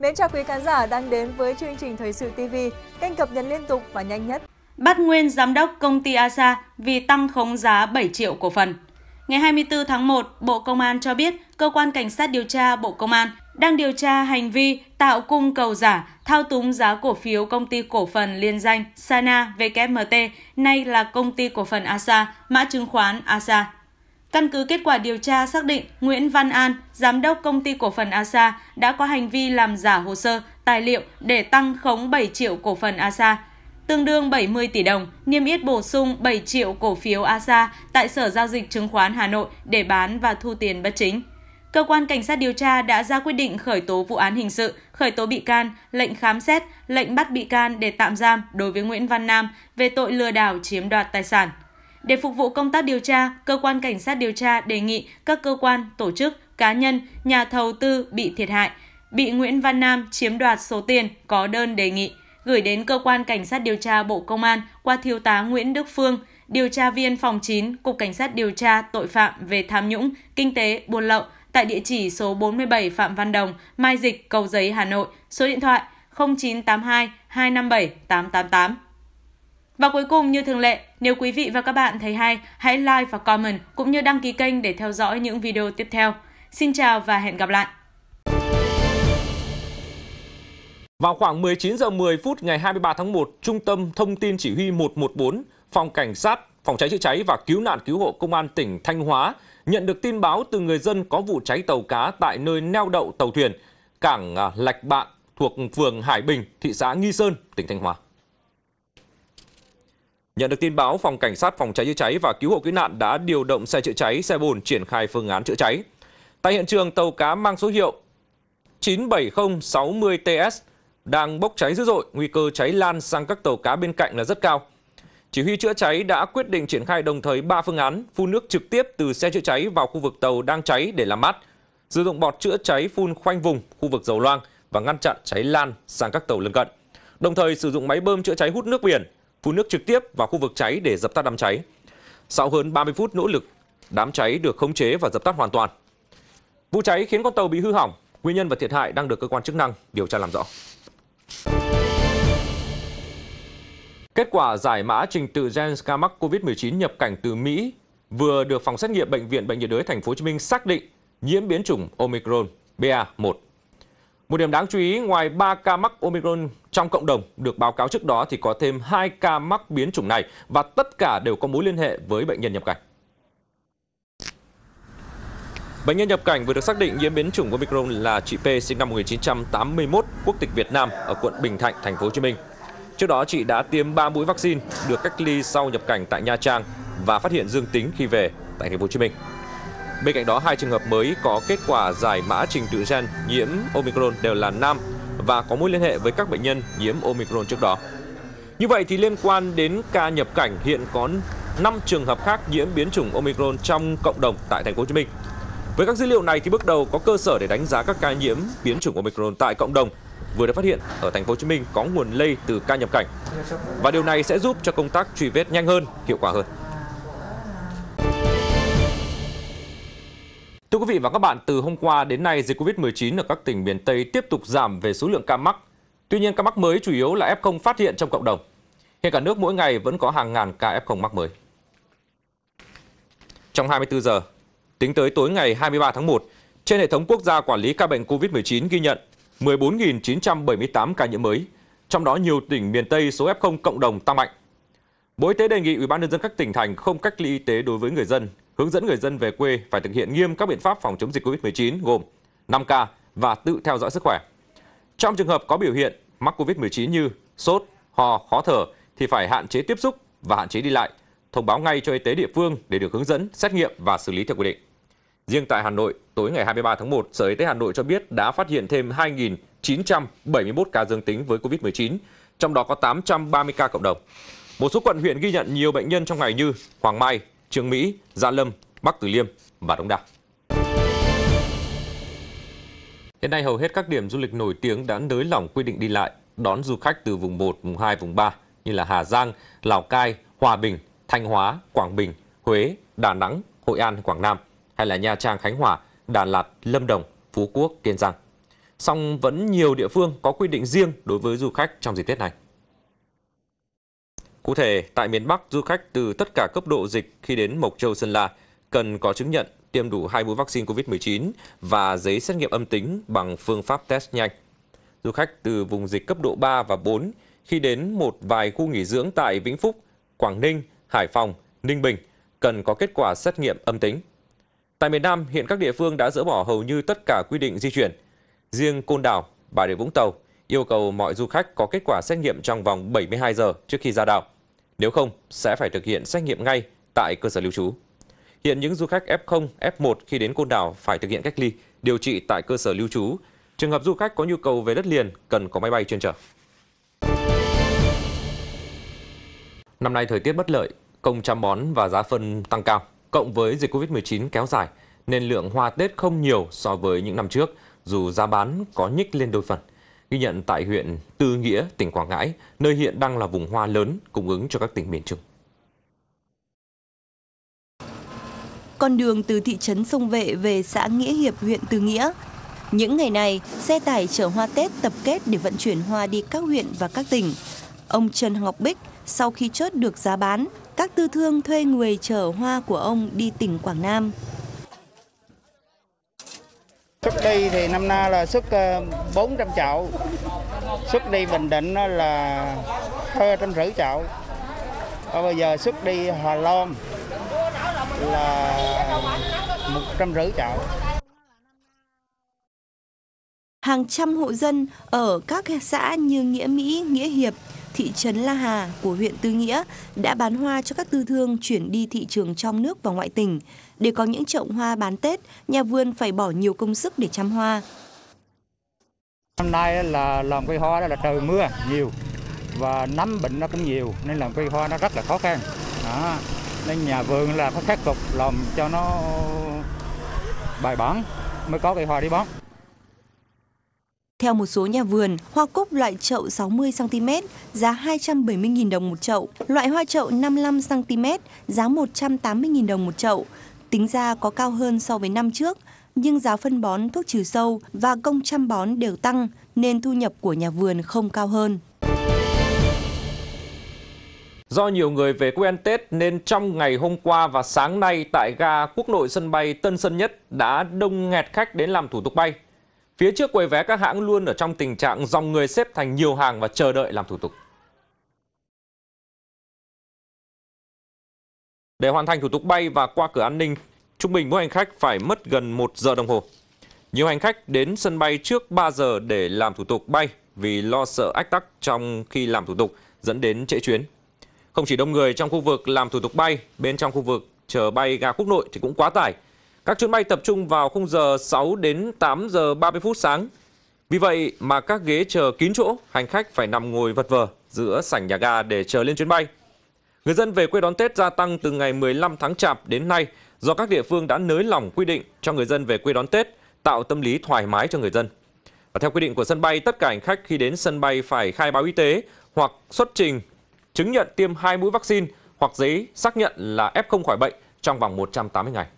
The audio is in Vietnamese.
Mến chào quý khán giả đang đến với chương trình Thời sự TV, kênh cập nhật liên tục và nhanh nhất. Bắt nguyên giám đốc công ty ASA vì tăng khống giá 7 triệu cổ phần. Ngày 24 tháng 1, Bộ Công an cho biết Cơ quan Cảnh sát điều tra Bộ Công an đang điều tra hành vi tạo cung cầu giả, thao túng giá cổ phiếu công ty cổ phần liên danh Sana WMT, nay là công ty cổ phần ASA, mã chứng khoán ASA. Căn cứ kết quả điều tra xác định Nguyễn Văn An, giám đốc công ty cổ phần ASA đã có hành vi làm giả hồ sơ, tài liệu để tăng khống 7 triệu cổ phần ASA, tương đương 70 tỷ đồng, niêm yết bổ sung 7 triệu cổ phiếu ASA tại Sở Giao dịch Chứng khoán Hà Nội để bán và thu tiền bất chính. Cơ quan Cảnh sát điều tra đã ra quyết định khởi tố vụ án hình sự, khởi tố bị can, lệnh khám xét, lệnh bắt bị can để tạm giam đối với Nguyễn Văn Nam về tội lừa đảo chiếm đoạt tài sản. Để phục vụ công tác điều tra, cơ quan cảnh sát điều tra đề nghị các cơ quan, tổ chức, cá nhân, nhà thầu tư bị thiệt hại, bị Nguyễn Văn Nam chiếm đoạt số tiền có đơn đề nghị gửi đến cơ quan cảnh sát điều tra Bộ Công an qua thiếu tá Nguyễn Đức Phương, điều tra viên phòng 9, Cục Cảnh sát điều tra tội phạm về tham nhũng, kinh tế, buôn lậu tại địa chỉ số 47 Phạm Văn Đồng, Mai Dịch, Cầu Giấy, Hà Nội, số điện thoại 0982 257 888. Và cuối cùng như thường lệ, nếu quý vị và các bạn thấy hay, hãy like và comment cũng như đăng ký kênh để theo dõi những video tiếp theo. Xin chào và hẹn gặp lại! Vào khoảng 19 giờ 10 phút ngày 23 tháng 1, Trung tâm Thông tin Chỉ huy 114, Phòng Cảnh sát, Phòng cháy chữa cháy và Cứu nạn Cứu hộ Công an tỉnh Thanh Hóa nhận được tin báo từ người dân có vụ cháy tàu cá tại nơi neo đậu tàu thuyền, cảng à, Lạch Bạng thuộc phường Hải Bình, thị xã Nghi Sơn, tỉnh Thanh Hóa. Nhận được tin báo, phòng cảnh sát phòng cháy chữa cháy và cứu hộ cứu nạn đã điều động xe chữa cháy, xe bồn triển khai phương án chữa cháy. Tại hiện trường, tàu cá mang số hiệu 97060TS đang bốc cháy dữ dội, nguy cơ cháy lan sang các tàu cá bên cạnh là rất cao. Chỉ huy chữa cháy đã quyết định triển khai đồng thời 3 phương án phun nước trực tiếp từ xe chữa cháy vào khu vực tàu đang cháy để làm mát, sử dụng bọt chữa cháy phun khoanh vùng khu vực dầu loang và ngăn chặn cháy lan sang các tàu lân cận. Đồng thời sử dụng máy bơm chữa cháy hút nước biển phun nước trực tiếp vào khu vực cháy để dập tắt đám cháy. Sau hơn 30 phút nỗ lực, đám cháy được khống chế và dập tắt hoàn toàn. Vụ cháy khiến con tàu bị hư hỏng, nguyên nhân và thiệt hại đang được cơ quan chức năng điều tra làm rõ. Kết quả giải mã trình tự gen ca mắc COVID-19 nhập cảnh từ Mỹ vừa được phòng xét nghiệm bệnh viện Bệnh nhiệt đới Thành phố Hồ Chí Minh xác định nhiễm biến chủng Omicron BA1. Một điểm đáng chú ý, ngoài 3 ca mắc Omicron trong cộng đồng được báo cáo trước đó thì có thêm 2 ca mắc biến chủng này và tất cả đều có mối liên hệ với bệnh nhân nhập cảnh. Bệnh nhân nhập cảnh vừa được xác định nhiễm biến chủng Omicron là chị P sinh năm 1981, quốc tịch Việt Nam ở quận Bình Thạnh, thành phố Hồ Chí Minh. Trước đó chị đã tiêm 3 mũi vaccine, được cách ly sau nhập cảnh tại Nha Trang và phát hiện dương tính khi về tại thành phố Hồ Chí Minh. Bên cạnh đó, hai trường hợp mới có kết quả giải mã trình tự gen nhiễm Omicron đều là nam và có mối liên hệ với các bệnh nhân nhiễm Omicron trước đó. Như vậy thì liên quan đến ca nhập cảnh hiện có 5 trường hợp khác nhiễm biến chủng Omicron trong cộng đồng tại thành phố Hồ Chí Minh. Với các dữ liệu này thì bước đầu có cơ sở để đánh giá các ca nhiễm biến chủng Omicron tại cộng đồng vừa được phát hiện ở thành phố Hồ Chí Minh có nguồn lây từ ca nhập cảnh. Và điều này sẽ giúp cho công tác truy vết nhanh hơn, hiệu quả hơn. Thưa quý vị và các bạn, từ hôm qua đến nay, dịch COVID-19 ở các tỉnh miền Tây tiếp tục giảm về số lượng ca mắc. Tuy nhiên, ca mắc mới chủ yếu là F0 phát hiện trong cộng đồng. Hiện cả nước mỗi ngày vẫn có hàng ngàn ca F0 mắc mới. Trong 24 giờ, tính tới tối ngày 23 tháng 1, trên hệ thống quốc gia quản lý ca bệnh COVID-19 ghi nhận 14.978 ca nhiễm mới, trong đó nhiều tỉnh miền Tây số F0 cộng đồng tăng mạnh. Bộ Y tế đề nghị Ủy ban nhân dân các tỉnh thành không cách ly y tế đối với người dân hướng dẫn người dân về quê phải thực hiện nghiêm các biện pháp phòng chống dịch COVID-19 gồm 5K và tự theo dõi sức khỏe. Trong trường hợp có biểu hiện mắc COVID-19 như sốt, ho, khó thở thì phải hạn chế tiếp xúc và hạn chế đi lại, thông báo ngay cho y tế địa phương để được hướng dẫn, xét nghiệm và xử lý theo quy định. Riêng tại Hà Nội, tối ngày 23 tháng 1, Sở Y tế Hà Nội cho biết đã phát hiện thêm 2.971 ca dương tính với COVID-19, trong đó có 830 ca cộng đồng. Một số quận huyện ghi nhận nhiều bệnh nhân trong ngày như Hoàng Mai, Trương Mỹ, Gia Lâm, Bắc Từ Liêm và Đông Đa. Hiện nay hầu hết các điểm du lịch nổi tiếng đã nới lỏng quy định đi lại, đón du khách từ vùng 1, vùng 2, vùng 3 như là Hà Giang, Lào Cai, Hòa Bình, Thanh Hóa, Quảng Bình, Huế, Đà Nẵng, Hội An, Quảng Nam hay là Nha Trang, Khánh Hòa, Đà Lạt, Lâm Đồng, Phú Quốc, Kiên Giang. Song vẫn nhiều địa phương có quy định riêng đối với du khách trong dịp Tết này. Cụ thể, tại miền Bắc, du khách từ tất cả cấp độ dịch khi đến Mộc Châu Sơn La cần có chứng nhận tiêm đủ hai mũi vaccine COVID-19 và giấy xét nghiệm âm tính bằng phương pháp test nhanh. Du khách từ vùng dịch cấp độ 3 và 4 khi đến một vài khu nghỉ dưỡng tại Vĩnh Phúc, Quảng Ninh, Hải Phòng, Ninh Bình cần có kết quả xét nghiệm âm tính. Tại miền Nam, hiện các địa phương đã dỡ bỏ hầu như tất cả quy định di chuyển. Riêng Côn Đảo, Bà Rịa Vũng Tàu yêu cầu mọi du khách có kết quả xét nghiệm trong vòng 72 giờ trước khi ra đảo. Nếu không, sẽ phải thực hiện xét nghiệm ngay tại cơ sở lưu trú. Hiện những du khách F0, F1 khi đến Côn Đảo phải thực hiện cách ly, điều trị tại cơ sở lưu trú. Trường hợp du khách có nhu cầu về đất liền cần có máy bay chuyên chở. Năm nay thời tiết bất lợi, công chăm bón và giá phân tăng cao, cộng với dịch Covid-19 kéo dài, nên lượng hoa Tết không nhiều so với những năm trước, dù giá bán có nhích lên đôi phần – ghi nhận tại huyện Tư Nghĩa, tỉnh Quảng Ngãi, nơi hiện đang là vùng hoa lớn cung ứng cho các tỉnh miền Trung. Con đường từ thị trấn Sông Vệ về xã Nghĩa Hiệp, huyện Tư Nghĩa. Những ngày này, xe tải chở hoa Tết tập kết để vận chuyển hoa đi các huyện và các tỉnh. Ông Trần Ngọc Bích, sau khi chốt được giá bán, các tư thương thuê người chở hoa của ông đi tỉnh Quảng Nam. Xuất đi thì năm nay là xuất ờ, 400 chậu, xuất đi Bình Định là hơn trăm rưỡi chậu. Và bây giờ xuất đi Hà Lan là một trăm rưỡi chậu. Hàng trăm hộ dân ở các xã như Nghĩa Mỹ, Nghĩa Hiệp, thị trấn La Hà của huyện Tư Nghĩa đã bán hoa cho các tư thương chuyển đi thị trường trong nước và ngoại tỉnh. Để có những chậu hoa bán Tết, nhà vườn phải bỏ nhiều công sức để chăm hoa. Năm nay là làm cây hoa đó là trời mưa nhiều và nấm bệnh nó cũng nhiều nên làm cây hoa nó rất là khó khăn. Đó. Nên nhà vườn là phải khắc phục làm cho nó bài bản mới có cây hoa đi bán. Theo một số nhà vườn, hoa cúc loại chậu 60cm giá 270.000 đồng một chậu, loại hoa chậu 55cm giá 180.000 đồng một chậu. Tính ra có cao hơn so với năm trước, nhưng giá phân bón, thuốc trừ sâu và công chăm bón đều tăng nên thu nhập của nhà vườn không cao hơn. Do nhiều người về quê ăn Tết nên trong ngày hôm qua và sáng nay tại ga quốc nội sân bay Tân Sơn Nhất đã đông nghẹt khách đến làm thủ tục bay. Phía trước quầy vé các hãng luôn ở trong tình trạng dòng người xếp thành nhiều hàng và chờ đợi làm thủ tục. Để hoàn thành thủ tục bay và qua cửa an ninh, trung bình mỗi hành khách phải mất gần 1 giờ đồng hồ. Nhiều hành khách đến sân bay trước 3 giờ để làm thủ tục bay vì lo sợ ách tắc trong khi làm thủ tục dẫn đến trễ chuyến. Không chỉ đông người trong khu vực làm thủ tục bay, bên trong khu vực chờ bay ga quốc nội thì cũng quá tải các chuyến bay tập trung vào khung giờ 6 đến 8 giờ 30 phút sáng. Vì vậy mà các ghế chờ kín chỗ, hành khách phải nằm ngồi vật vờ giữa sảnh nhà ga để chờ lên chuyến bay. Người dân về quê đón Tết gia tăng từ ngày 15 tháng Chạp đến nay do các địa phương đã nới lỏng quy định cho người dân về quê đón Tết, tạo tâm lý thoải mái cho người dân. Và theo quy định của sân bay, tất cả hành khách khi đến sân bay phải khai báo y tế hoặc xuất trình chứng nhận tiêm hai mũi vaccine hoặc giấy xác nhận là f không khỏi bệnh trong vòng 180 ngày.